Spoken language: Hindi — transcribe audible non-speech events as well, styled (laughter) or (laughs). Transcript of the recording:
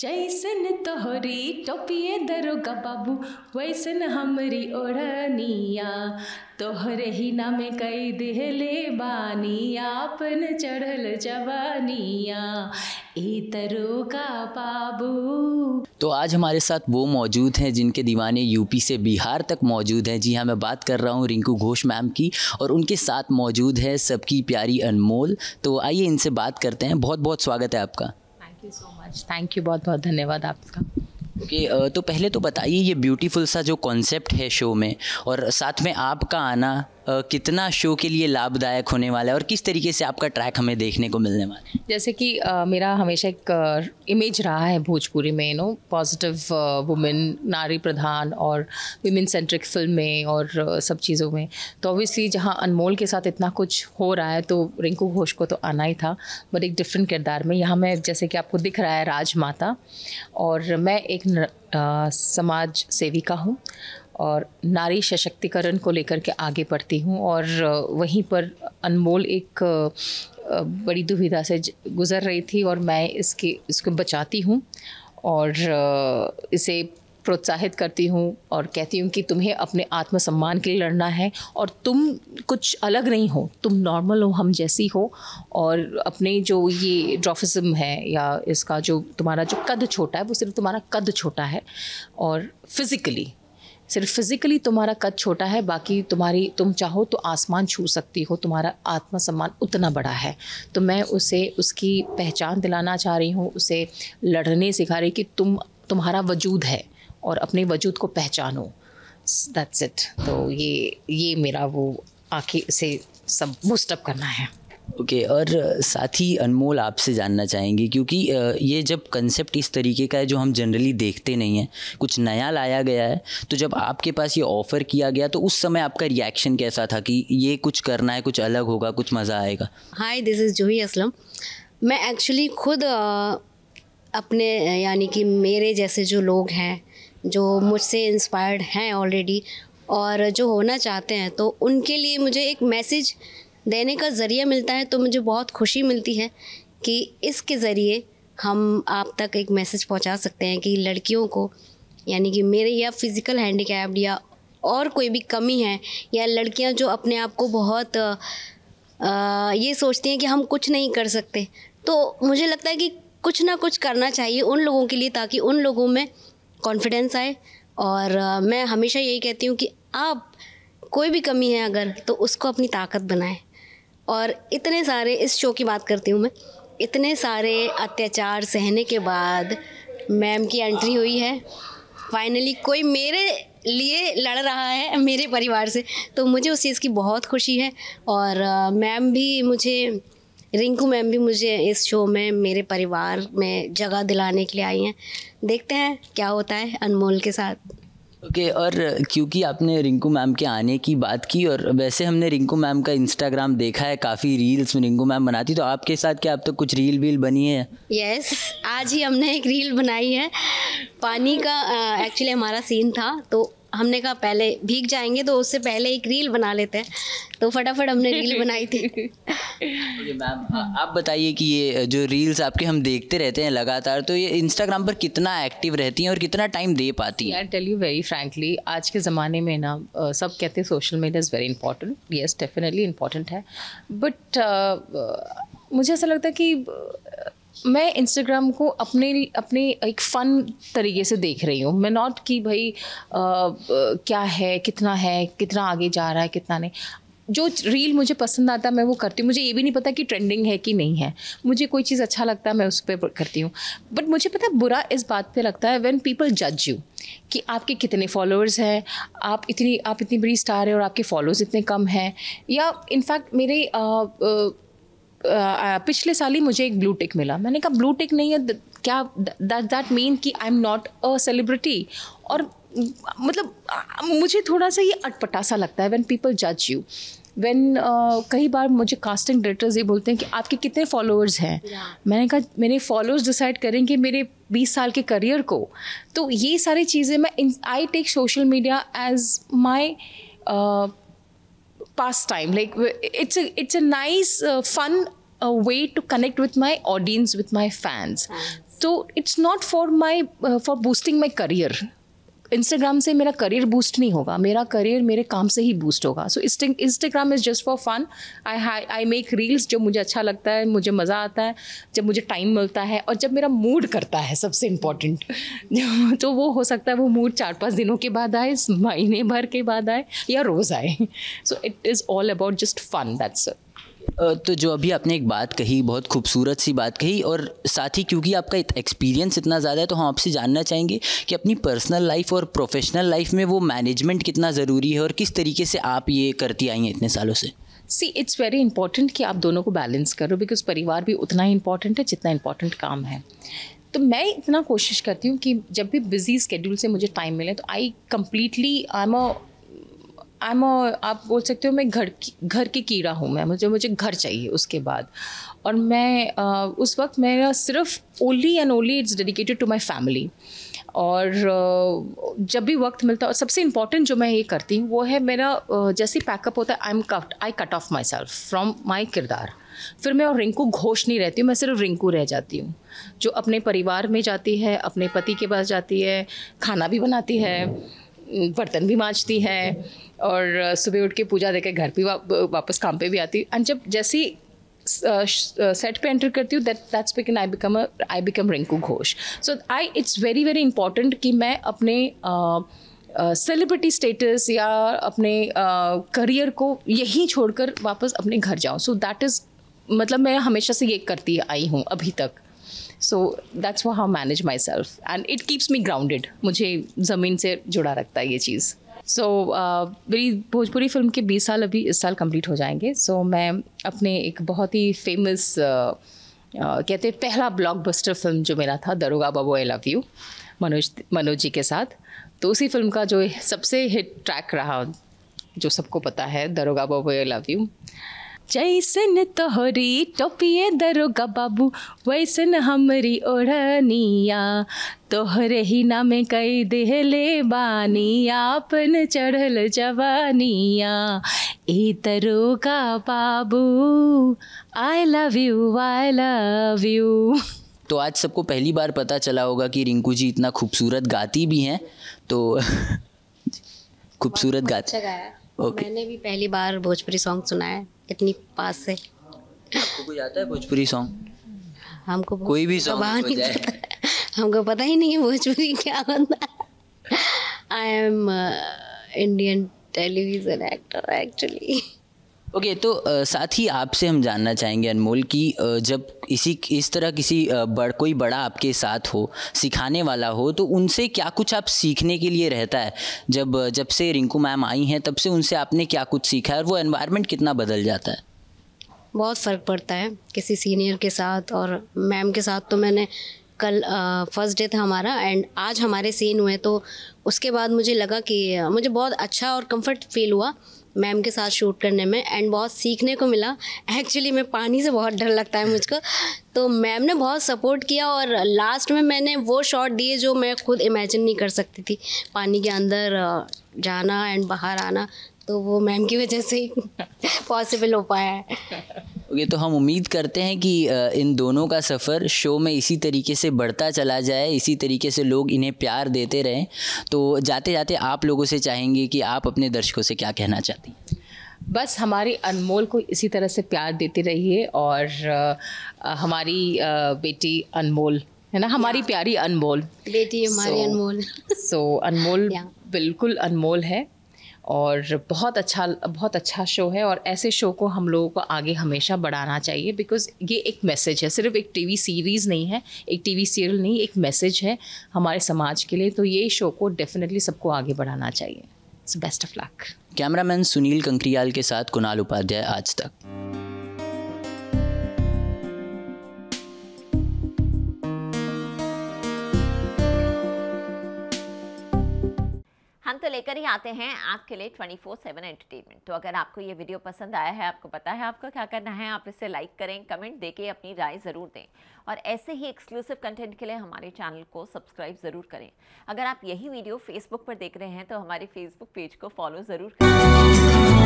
जैसन तोहरी टोपिए दरोगा बाबू वैसन हमरी ओढ़निया तोहरे ही नामे कई दिले बानी आपन चढ़ल जवानिया बाबू तो आज हमारे साथ वो मौजूद हैं जिनके दीवाने यूपी से बिहार तक मौजूद हैं जी हाँ मैं बात कर रहा हूँ रिंकू घोष मैम की और उनके साथ मौजूद है सबकी प्यारी अनमोल तो आइए इनसे बात करते हैं बहुत बहुत स्वागत है आपका thank you so much much thank you बहुत बहुत धन्यवाद आपका ओके okay, तो पहले तो बताइए ये ब्यूटीफुल सा जो कॉन्सेप्ट है शो में और साथ में आपका आना कितना शो के लिए लाभदायक होने वाला है और किस तरीके से आपका ट्रैक हमें देखने को मिलने वाला है जैसे कि मेरा हमेशा एक इमेज रहा है भोजपुरी में यू नो पॉजिटिव वुमेन नारी प्रधान और वुमेन सेंट्रिक फिल्म में और सब चीज़ों में तो ऑब्वियसली जहाँ अनमोल के साथ इतना कुछ हो रहा है तो रिंकू घोष को तो आना ही था बट एक डिफरेंट किरदार में यहाँ मैं जैसे कि आपको दिख रहा है राजमाता और मैं एक समाज सेविका हूँ और नारी सशक्तिकरण को लेकर के आगे बढ़ती हूँ और वहीं पर अनमोल एक बड़ी दुविधा से गुज़र रही थी और मैं इसके इसको बचाती हूँ और इसे प्रोत्साहित करती हूँ और कहती हूँ कि तुम्हें अपने आत्मसम्मान के लिए लड़ना है और तुम कुछ अलग नहीं हो तुम नॉर्मल हो हम जैसी हो और अपने जो ये ड्रॉफिज़म है या इसका जो तुम्हारा जो कद छोटा है वो सिर्फ तुम्हारा कद छोटा है और फिज़िकली सिर्फ फिज़िकली तुम्हारा कद छोटा है बाकी तुम्हारी तुम चाहो तो आसमान छू सकती हो तुम्हारा आत्मसम्मान उतना बड़ा है तो मैं उसे उसकी पहचान दिलाना चाह रही हूँ उसे लड़ने सिखा रही कि तुम तुम्हारा वजूद है और अपने वजूद को पहचानो दैट्स इट तो ये ये मेरा वो आके से सब बूस्टअप करना है ओके okay, और साथ ही अनमोल आपसे जानना चाहेंगे क्योंकि ये जब कंसेप्ट इस तरीके का है जो हम जनरली देखते नहीं हैं कुछ नया लाया गया है तो जब आपके पास ये ऑफ़र किया गया तो उस समय आपका रिएक्शन कैसा था कि ये कुछ करना है कुछ अलग होगा कुछ मज़ा आएगा hi this is Juhi Aslam मैं एक्चुअली खुद अपने यानी कि मेरे जैसे जो लोग हैं जो मुझसे इंस्पायर्ड हैं ऑलरेडी और जो होना चाहते हैं तो उनके लिए मुझे एक मैसेज देने का ज़रिया मिलता है तो मुझे बहुत खुशी मिलती है कि इसके ज़रिए हम आप तक एक मैसेज पहुंचा सकते हैं कि लड़कियों को यानी कि मेरे या फिज़िकल हैंडीकैप्ड या और कोई भी कमी है या लड़कियां जो अपने आप को बहुत आ, ये सोचती हैं कि हम कुछ नहीं कर सकते तो मुझे लगता है कि कुछ ना कुछ करना चाहिए उन लोगों के लिए ताकि उन लोगों में कॉन्फिडेंस आए और मैं हमेशा यही कहती हूँ कि आप कोई भी कमी है अगर तो उसको अपनी ताकत बनाएं और इतने सारे इस शो की बात करती हूँ मैं इतने सारे अत्याचार सहने के बाद मैम की एंट्री हुई है फाइनली कोई मेरे लिए लड़ रहा है मेरे परिवार से तो मुझे उस चीज़ की बहुत खुशी है और मैम भी मुझे रिंकू मैम भी मुझे इस शो में मेरे परिवार में जगह दिलाने के लिए आई हैं देखते हैं क्या होता है अनमोल के साथ ओके okay, और क्योंकि आपने रिंकू मैम के आने की बात की और वैसे हमने रिंकू मैम का इंस्टाग्राम देखा है काफ़ी रील्स में रिंकू मैम बनाती तो आपके साथ क्या अब तो कुछ रील वील बनी है यस yes, आज ही हमने एक रील बनाई है पानी का एक्चुअली हमारा सीन था तो हमने कहा पहले भीग जाएंगे तो उससे पहले एक रील बना लेते हैं तो फटाफट हमने रील बनाई थी मैम आप बताइए कि ये जो रील्स आपके हम देखते रहते हैं लगातार तो ये इंस्टाग्राम पर कितना एक्टिव रहती हैं और कितना टाइम दे पाती हैं I tell you very frankly आज के ज़माने में ना सब कहते हैं social media is very important yes definitely important है बट uh, मुझे ऐसा लगता है कि मैं इंस्टाग्राम को अपने अपने एक फ़न तरीके से देख रही हूँ मैं नॉट कि भाई आ, आ, क्या है कितना है कितना आगे जा रहा है कितना नहीं जो रील मुझे पसंद आता है मैं वो करती हूँ मुझे ये भी नहीं पता कि ट्रेंडिंग है कि नहीं है मुझे कोई चीज़ अच्छा लगता है मैं उस पर करती हूँ बट मुझे पता है बुरा इस बात पे लगता है व्हेन पीपल जज यू कि आपके कितने फॉलोअर्स हैं आप इतनी आप इतनी बड़ी स्टार है और आपके फॉलोअर्स इतने कम हैं या इनफैक्ट मेरे आ, आ, पिछले साल ही मुझे एक ब्लू टिक मिला मैंने कहा ब्लू टिक नहीं है क्या दैट दैट मीन कि I am not a celebrity और मतलब मुझे थोड़ा सा ये अटपटा सा लगता है व्हेन पीपल जज यू वैन कई बार मुझे कास्टिंग डायरेक्टर्स ये बोलते हैं कि आपके कितने फॉलोअर्स हैं yeah. मैंने कहा मेरे फॉलोअर्स डिसाइड करेंगे मेरे 20 साल के करियर को तो ये सारी चीज़ें मैं I take social media as my pastime like it's a it's a nice uh, fun uh, way to connect with my audience with my fans so it's not for my uh, for boosting my career Instagram से मेरा करियर बूस्ट नहीं होगा मेरा करियर मेरे काम से ही बूस्ट होगा so Instagram is just for fun I I make reels जो मुझे अच्छा लगता है मुझे मज़ा आता है जब मुझे टाइम मिलता है और जब मेरा मूड करता है सबसे इम्पॉर्टेंट (laughs) तो वो हो सकता है वो मूड चार पाँच दिनों के बाद आए महीने भर के बाद आए या रोज़ आए so it is all about just fun that's it तो जो अभी आपने एक बात कही बहुत खूबसूरत सी बात कही और साथ ही क्योंकि आपका एक्सपीरियंस इतना ज़्यादा है तो हम आपसे जानना चाहेंगे कि अपनी पर्सनल लाइफ और प्रोफेशनल लाइफ में वो मैनेजमेंट कितना ज़रूरी है और किस तरीके से आप ये करती आई हैं इतने सालों से सी इट्स वेरी इंपॉर्टेंट कि आप दोनों को बैलेंस करो बिकॉज परिवार भी उतना ही इंपॉर्टेंट है जितना इंपॉर्टेंट काम है तो मैं इतना कोशिश करती हूँ कि जब भी बिजी स्केड्यूल से मुझे टाइम मिले तो I completely I am uh I am आप बोल सकते हो मैं घर की घर की कीड़ा हूँ मैं मुझे मुझे घर चाहिए उसके बाद और मैं uh, उस वक्त मेरा सिर्फ only and only it's dedicated to my family और जब भी वक्त मिलता और सबसे इम्पॉर्टेंट जो मैं ये करती हूँ वो है मेरा जैसे पैकअप होता है I am cut I cut off myself from my किरदार फिर मैं और रिंकू घोष नहीं रहती हूँ मैं सिर्फ रिंकू रह जाती हूँ जो अपने परिवार में जाती है अपने पति के पास जाती है खाना भी बनाती है बर्तन भी माँजती हैं और सुबह उठ के पूजा देकर घर भी वा, वापस काम पे भी आती एंड जब जैसी सेट पे एंटर करती हूँ that that's become I become I become Rinku Ghosh so I it's very very important कि मैं अपने सेलिब्रिटी uh, स्टेटस या अपने करियर uh, को यहीं छोड़कर वापस अपने घर जाऊँ सो दैट इज़ मतलब मैं हमेशा से ये करती आई हूँ अभी तक सो दैट्स वो how manage myself and it keeps me grounded मुझे ज़मीन से जुड़ा रखता है ये चीज़ सो so, uh, मेरी uh, भोजपुरी फिल्म के 20 साल अभी इस साल कंप्लीट हो जाएंगे सो so, मैं अपने एक बहुत ही फेमस uh, Uh, कहते पहला ब्लॉकबस्टर फिल्म जो मेरा था Daroga Babu I love you Manoj Manoj ji के साथ तो उसी फिल्म का जो सबसे हिट ट्रैक रहा जो सबको पता है दरोगा बाबू आई लव यू जैसन तोहरी टोपिए दरोगा बाबू वैसन हमरी ओढ़निया तोहरे ही नामे कई देहले बानी आपन चढ़ल जवानिया ए Daroga Babu I love you I love you तो आज सबको पहली बार पता चला होगा कि रिंकू जी इतना खूबसूरत गाती भी हैं तो (laughs) खूबसूरत गाती अच्छा गाया okay. मैंने भी पहली बार भोजपुरी सॉन्ग सुना है इतनी पास है आपको आता है भोजपुरी सॉन्ग हमको कोई भी सॉन्ग हमको पता ही नहीं है भोजपुरी क्या होता है I am Indian television actor actually okay okay, तो साथ ही आपसे हम जानना चाहेंगे अनमोल कि जब इसी इस तरह किसी बड़ कोई बड़ा आपके साथ हो सिखाने वाला हो तो उनसे क्या कुछ आप सीखने के लिए रहता है जब जब से रिंकू मैम आई हैं तब से उनसे आपने क्या कुछ सीखा है और वो एनवायरनमेंट कितना बदल जाता है बहुत फ़र्क पड़ता है किसी सीनियर के साथ और मैम के साथ तो मैंने कल फर्स्ट डे था हमारा एंड आज हमारे सीन हुए तो उसके बाद मुझे लगा कि मुझे बहुत अच्छा और कंफर्ट फील हुआ मैम के साथ शूट करने में एंड बहुत सीखने को मिला एक्चुअली मैं पानी से बहुत डर लगता है मुझको तो मैम ने बहुत सपोर्ट किया और लास्ट में मैंने वो शॉट दिए जो मैं खुद इमेजिन नहीं कर सकती थी पानी के अंदर जाना एंड बाहर आना तो वो मैम की वजह से पॉसिबल हो पाया है ओके तो हम उम्मीद करते हैं कि इन दोनों का सफ़र शो में इसी तरीके से बढ़ता चला जाए इसी तरीके से लोग इन्हें प्यार देते रहें तो जाते जाते आप लोगों से चाहेंगे कि आप अपने दर्शकों से क्या कहना चाहती हैं बस हमारे अनमोल को इसी तरह से प्यार देते रहिए और हमारी बेटी अनमोल है ना हमारी प्यारी अनमोल बेटी हमारी अनमोल सो अनमोल (laughs) बिल्कुल अनमोल है और बहुत अच्छा बहुत अच्छा शो है और ऐसे शो को हम लोगों को आगे हमेशा बढ़ाना चाहिए बिकॉज ये एक मैसेज है सिर्फ एक टीवी सीरीज़ नहीं है एक टीवी सीरियल नहीं एक मैसेज है हमारे समाज के लिए तो ये शो को डेफिनेटली सबको आगे बढ़ाना चाहिए best of luck cameraman Sunil Kankariyal के साथ कुणाल उपाध्याय आज तक लेकर ही आते हैं आपके लिए 24/7 एंटरटेनमेंट तो अगर आपको ये वीडियो पसंद आया है आपको पता है आपको क्या करना है आप इसे लाइक करें कमेंट देके अपनी राय ज़रूर दें और ऐसे ही एक्सक्लूसिव कंटेंट के लिए हमारे चैनल को सब्सक्राइब ज़रूर करें अगर आप यही वीडियो फेसबुक पर देख रहे हैं तो हमारे फेसबुक पेज को फॉलो ज़रूर करें